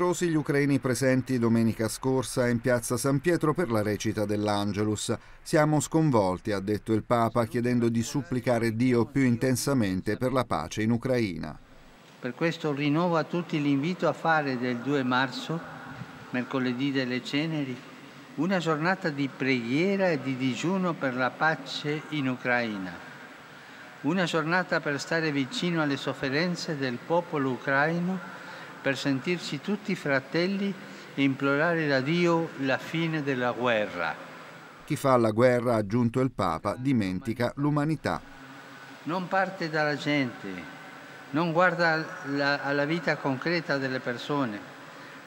numerosi gli ucraini presenti domenica scorsa in piazza San Pietro per la recita dell'Angelus. Siamo sconvolti, ha detto il Papa, chiedendo di supplicare Dio più intensamente per la pace in Ucraina. Per questo rinnovo a tutti l'invito a fare del 2 marzo, mercoledì delle ceneri, una giornata di preghiera e di digiuno per la pace in Ucraina. Una giornata per stare vicino alle sofferenze del popolo ucraino per sentirci tutti fratelli e implorare da Dio la fine della guerra. Chi fa la guerra, ha aggiunto il Papa, dimentica l'umanità. Non parte dalla gente, non guarda la, alla vita concreta delle persone,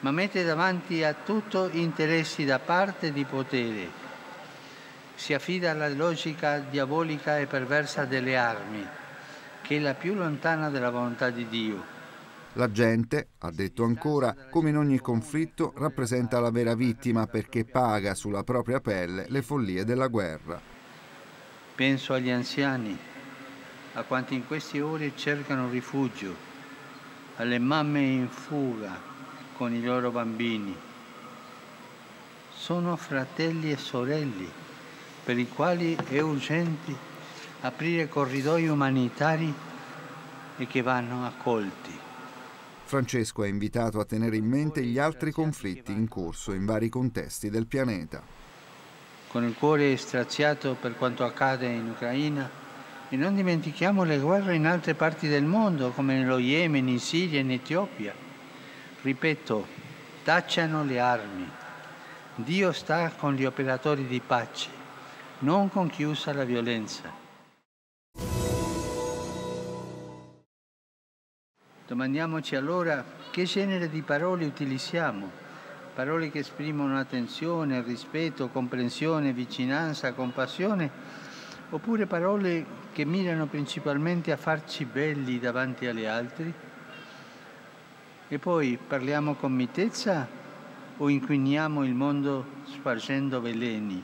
ma mette davanti a tutto interessi da parte di potere. Si affida alla logica diabolica e perversa delle armi, che è la più lontana della volontà di Dio la gente, ha detto ancora, come in ogni conflitto rappresenta la vera vittima perché paga sulla propria pelle le follie della guerra. Penso agli anziani, a quanti in queste ore cercano rifugio, alle mamme in fuga con i loro bambini. Sono fratelli e sorelle per i quali è urgente aprire corridoi umanitari e che vanno accolti. Francesco è invitato a tenere in mente gli altri conflitti in corso in vari contesti del pianeta. Con il cuore straziato per quanto accade in Ucraina e non dimentichiamo le guerre in altre parti del mondo come nello Yemen, in Siria, e in Etiopia. Ripeto, tacciano le armi. Dio sta con gli operatori di pace, non con chi usa la violenza. Domandiamoci allora che genere di parole utilizziamo, parole che esprimono attenzione, rispetto, comprensione, vicinanza, compassione, oppure parole che mirano principalmente a farci belli davanti agli altri? E poi parliamo con mitezza o inquiniamo il mondo spargendo veleni,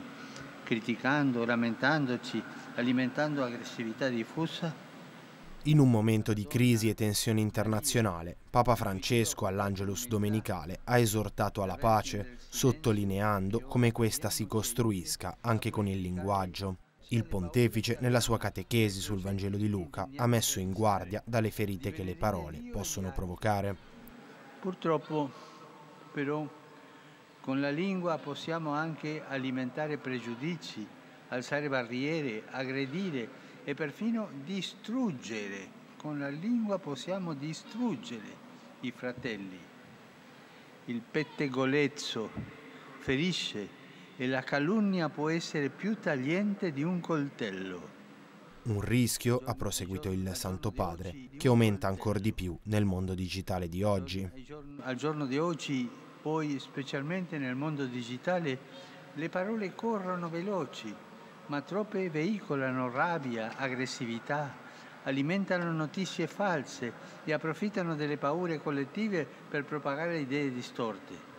criticando, lamentandoci, alimentando aggressività diffusa? In un momento di crisi e tensione internazionale, Papa Francesco all'Angelus Domenicale ha esortato alla pace, sottolineando come questa si costruisca anche con il linguaggio. Il pontefice, nella sua catechesi sul Vangelo di Luca, ha messo in guardia dalle ferite che le parole possono provocare. Purtroppo, però, con la lingua possiamo anche alimentare pregiudizi, alzare barriere, aggredire e perfino distruggere. Con la lingua possiamo distruggere i fratelli. Il pettegolezzo ferisce e la calunnia può essere più tagliente di un coltello. Un rischio, ha proseguito il Santo Padre, che aumenta ancora di più nel mondo digitale di oggi. Al giorno di oggi, poi specialmente nel mondo digitale, le parole corrono veloci, ma troppe veicolano rabbia, aggressività, alimentano notizie false e approfittano delle paure collettive per propagare idee distorte.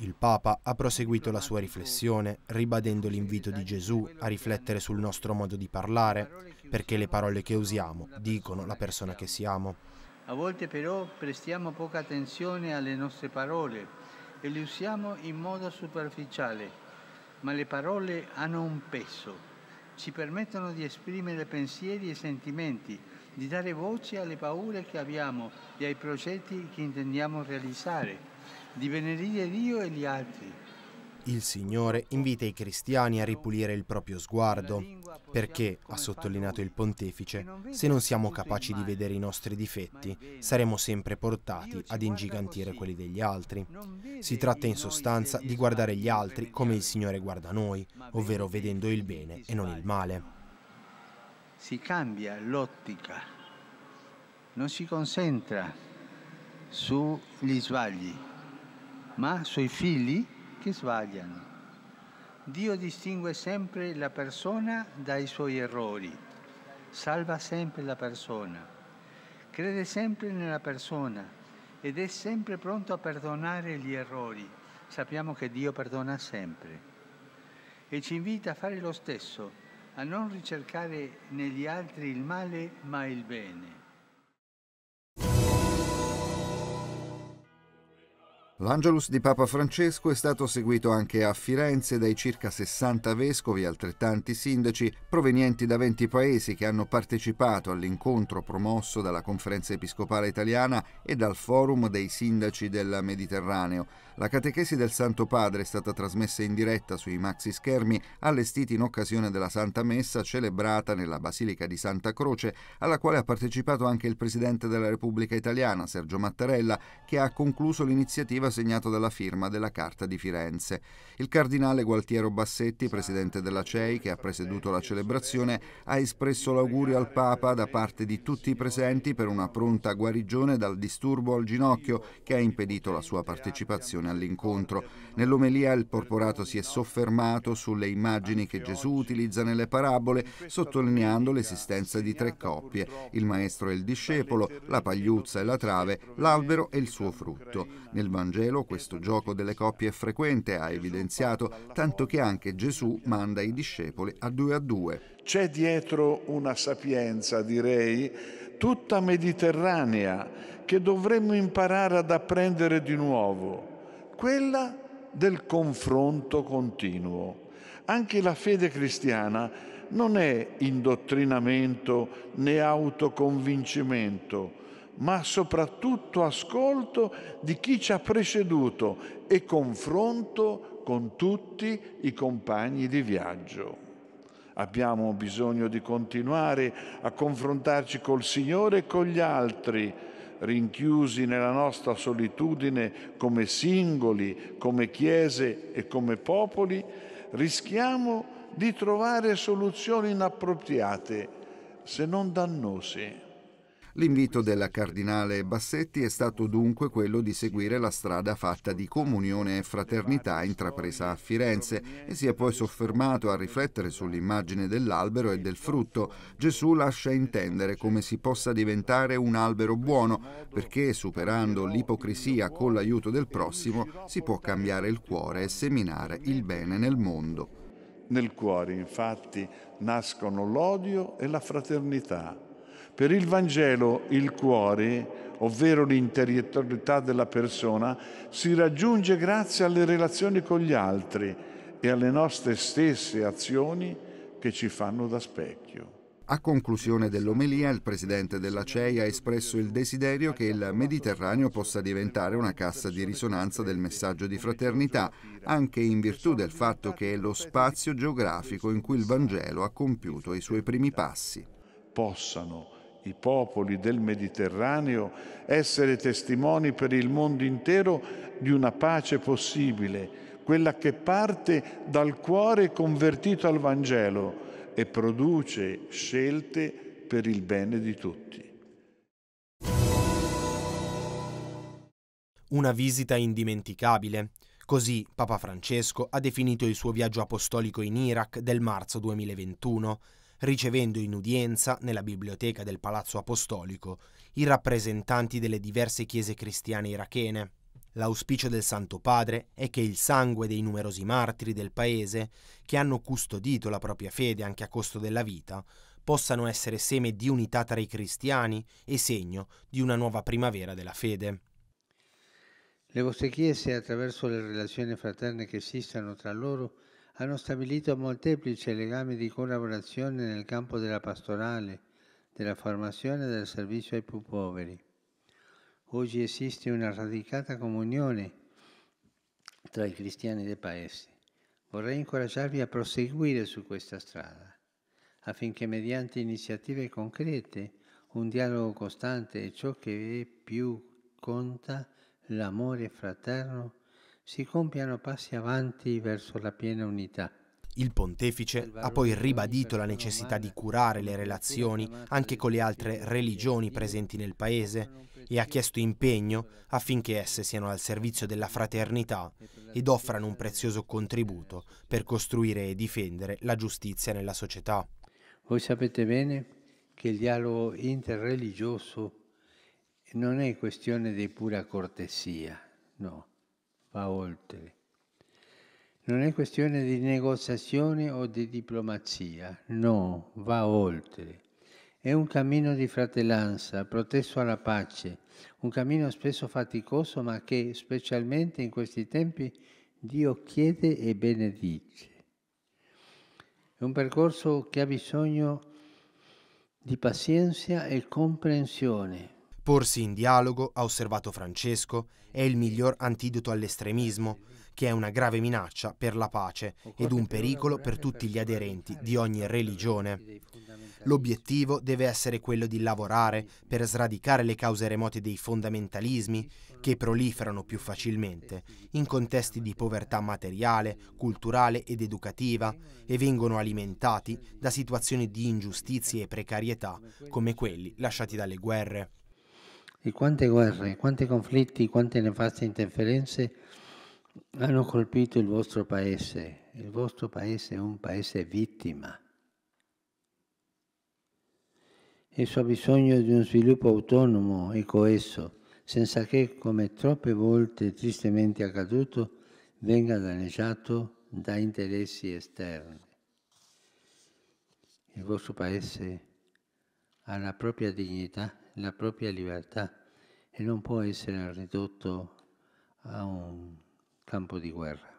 Il Papa ha proseguito la sua riflessione ribadendo l'invito di Gesù a riflettere sul nostro modo di parlare, perché le parole che usiamo dicono la persona che siamo. A volte però prestiamo poca attenzione alle nostre parole e le usiamo in modo superficiale ma le parole hanno un peso, ci permettono di esprimere pensieri e sentimenti, di dare voce alle paure che abbiamo e ai progetti che intendiamo realizzare, di venerire Dio e gli altri il Signore invita i cristiani a ripulire il proprio sguardo, perché, ha sottolineato il pontefice, se non siamo capaci di vedere i nostri difetti, saremo sempre portati ad ingigantire quelli degli altri. Si tratta in sostanza di guardare gli altri come il Signore guarda noi, ovvero vedendo il bene e non il male. Si cambia l'ottica, non si concentra sugli sbagli, ma sui figli che sbagliano. Dio distingue sempre la persona dai suoi errori, salva sempre la persona, crede sempre nella persona ed è sempre pronto a perdonare gli errori. Sappiamo che Dio perdona sempre e ci invita a fare lo stesso, a non ricercare negli altri il male ma il bene. L'Angelus di Papa Francesco è stato seguito anche a Firenze dai circa 60 vescovi e altrettanti sindaci provenienti da 20 paesi che hanno partecipato all'incontro promosso dalla Conferenza Episcopale Italiana e dal Forum dei Sindaci del Mediterraneo. La catechesi del Santo Padre è stata trasmessa in diretta sui maxi schermi allestiti in occasione della Santa Messa celebrata nella Basilica di Santa Croce, alla quale ha partecipato anche il Presidente della Repubblica Italiana, Sergio Mattarella, che ha concluso l'iniziativa aveva segnato dalla firma della Carta di Firenze. Il cardinale Gualtiero Bassetti, presidente della CEI, che ha presieduto la celebrazione, ha espresso l'augurio al Papa da parte di tutti i presenti per una pronta guarigione dal disturbo al ginocchio che ha impedito la sua partecipazione all'incontro. Nell'omelia il porporato si è soffermato sulle immagini che Gesù utilizza nelle parabole, sottolineando l'esistenza di tre coppie, il maestro e il discepolo, la pagliuzza e la trave, l'albero e il suo frutto. Nel Vangelo Vangelo questo gioco delle coppie è frequente, ha evidenziato, tanto che anche Gesù manda i discepoli a due a due. C'è dietro una sapienza, direi, tutta mediterranea, che dovremmo imparare ad apprendere di nuovo, quella del confronto continuo. Anche la fede cristiana non è indottrinamento né autoconvincimento, ma soprattutto ascolto di chi ci ha preceduto e confronto con tutti i compagni di viaggio. Abbiamo bisogno di continuare a confrontarci col Signore e con gli altri, rinchiusi nella nostra solitudine come singoli, come chiese e come popoli, rischiamo di trovare soluzioni inappropriate, se non dannose. L'invito del cardinale Bassetti è stato dunque quello di seguire la strada fatta di comunione e fraternità intrapresa a Firenze e si è poi soffermato a riflettere sull'immagine dell'albero e del frutto. Gesù lascia intendere come si possa diventare un albero buono perché superando l'ipocrisia con l'aiuto del prossimo si può cambiare il cuore e seminare il bene nel mondo. Nel cuore infatti nascono l'odio e la fraternità per il Vangelo il cuore, ovvero l'interiorità della persona, si raggiunge grazie alle relazioni con gli altri e alle nostre stesse azioni che ci fanno da specchio. A conclusione dell'omelia, il presidente della CEI ha espresso il desiderio che il Mediterraneo possa diventare una cassa di risonanza del messaggio di fraternità, anche in virtù del fatto che è lo spazio geografico in cui il Vangelo ha compiuto i suoi primi passi. Possano i popoli del Mediterraneo, essere testimoni per il mondo intero di una pace possibile, quella che parte dal cuore convertito al Vangelo e produce scelte per il bene di tutti. Una visita indimenticabile. Così Papa Francesco ha definito il suo viaggio apostolico in Iraq del marzo 2021 ricevendo in udienza, nella biblioteca del Palazzo Apostolico, i rappresentanti delle diverse chiese cristiane irachene. L'auspicio del Santo Padre è che il sangue dei numerosi martiri del paese, che hanno custodito la propria fede anche a costo della vita, possano essere seme di unità tra i cristiani e segno di una nuova primavera della fede. Le vostre chiese, attraverso le relazioni fraterne che esistono tra loro, hanno stabilito molteplici legami di collaborazione nel campo della pastorale, della formazione e del servizio ai più poveri. Oggi esiste una radicata comunione tra i cristiani dei paesi. Vorrei incoraggiarvi a proseguire su questa strada, affinché mediante iniziative concrete, un dialogo costante e ciò che è più conta, l'amore fraterno, si compiano passi avanti verso la piena unità. Il pontefice ha poi ribadito la necessità di curare le relazioni anche con le altre religioni presenti nel paese e ha chiesto impegno affinché esse siano al servizio della fraternità ed offrano un prezioso contributo per costruire e difendere la giustizia nella società. Voi sapete bene che il dialogo interreligioso non è questione di pura cortesia, no va oltre. Non è questione di negoziazione o di diplomazia, no, va oltre. È un cammino di fratellanza, protesso alla pace, un cammino spesso faticoso ma che, specialmente in questi tempi, Dio chiede e benedice. È un percorso che ha bisogno di pazienza e comprensione, Porsi in dialogo, ha osservato Francesco, è il miglior antidoto all'estremismo, che è una grave minaccia per la pace ed un pericolo per tutti gli aderenti di ogni religione. L'obiettivo deve essere quello di lavorare per sradicare le cause remote dei fondamentalismi che proliferano più facilmente in contesti di povertà materiale, culturale ed educativa e vengono alimentati da situazioni di ingiustizie e precarietà come quelli lasciati dalle guerre e quante guerre, quanti conflitti, quante nefaste interferenze hanno colpito il vostro paese. Il vostro paese è un paese vittima. Esso ha bisogno di uno sviluppo autonomo e coeso, senza che, come troppe volte tristemente accaduto, venga danneggiato da interessi esterni. Il vostro paese ha la propria dignità la propria libertà e non può essere ridotto a un campo di guerra.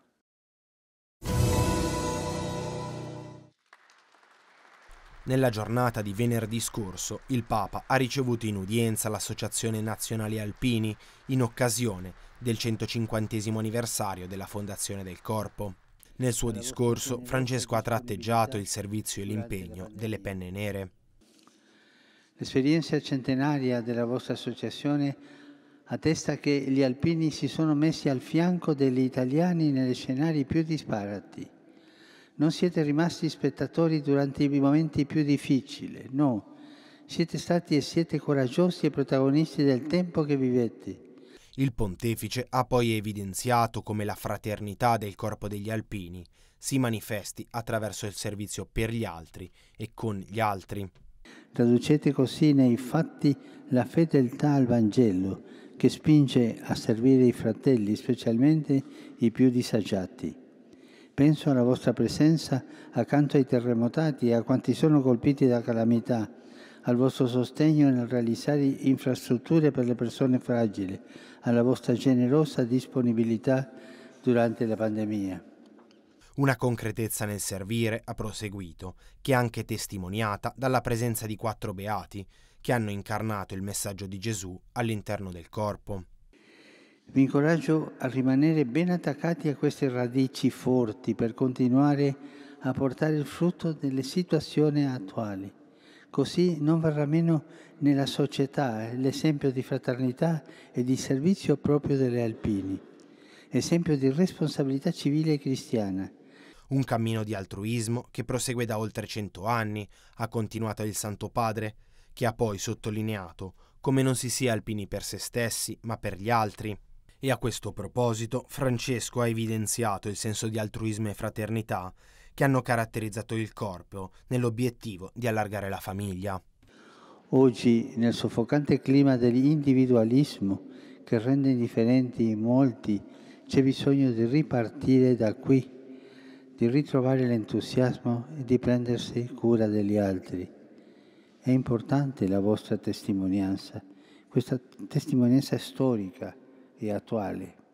Nella giornata di venerdì scorso il Papa ha ricevuto in udienza l'Associazione Nazionale Alpini in occasione del 150 anniversario della fondazione del corpo. Nel suo discorso Francesco ha tratteggiato il servizio e l'impegno delle penne nere. L'esperienza centenaria della vostra associazione attesta che gli alpini si sono messi al fianco degli italiani negli scenari più disparati. Non siete rimasti spettatori durante i momenti più difficili, no. Siete stati e siete coraggiosi e protagonisti del tempo che vivete. Il pontefice ha poi evidenziato come la fraternità del corpo degli alpini si manifesti attraverso il servizio per gli altri e con gli altri. Traducete così nei fatti la fedeltà al Vangelo che spinge a servire i fratelli, specialmente i più disagiati. Penso alla vostra presenza accanto ai terremotati e a quanti sono colpiti da calamità, al vostro sostegno nel realizzare infrastrutture per le persone fragili, alla vostra generosa disponibilità durante la pandemia. Una concretezza nel servire, ha proseguito, che è anche testimoniata dalla presenza di quattro beati, che hanno incarnato il messaggio di Gesù all'interno del corpo. Vi incoraggio a rimanere ben attaccati a queste radici forti per continuare a portare il frutto delle situazioni attuali. Così non verrà meno nella società eh, l'esempio di fraternità e di servizio proprio delle alpini, esempio di responsabilità civile e cristiana, un cammino di altruismo che prosegue da oltre cento anni, ha continuato il Santo Padre, che ha poi sottolineato come non si sia alpini per se stessi, ma per gli altri. E a questo proposito Francesco ha evidenziato il senso di altruismo e fraternità che hanno caratterizzato il corpo nell'obiettivo di allargare la famiglia. Oggi, nel soffocante clima dell'individualismo che rende indifferenti molti, c'è bisogno di ripartire da qui di ritrovare l'entusiasmo e di prendersi cura degli altri. È importante la vostra testimonianza, questa testimonianza storica e attuale.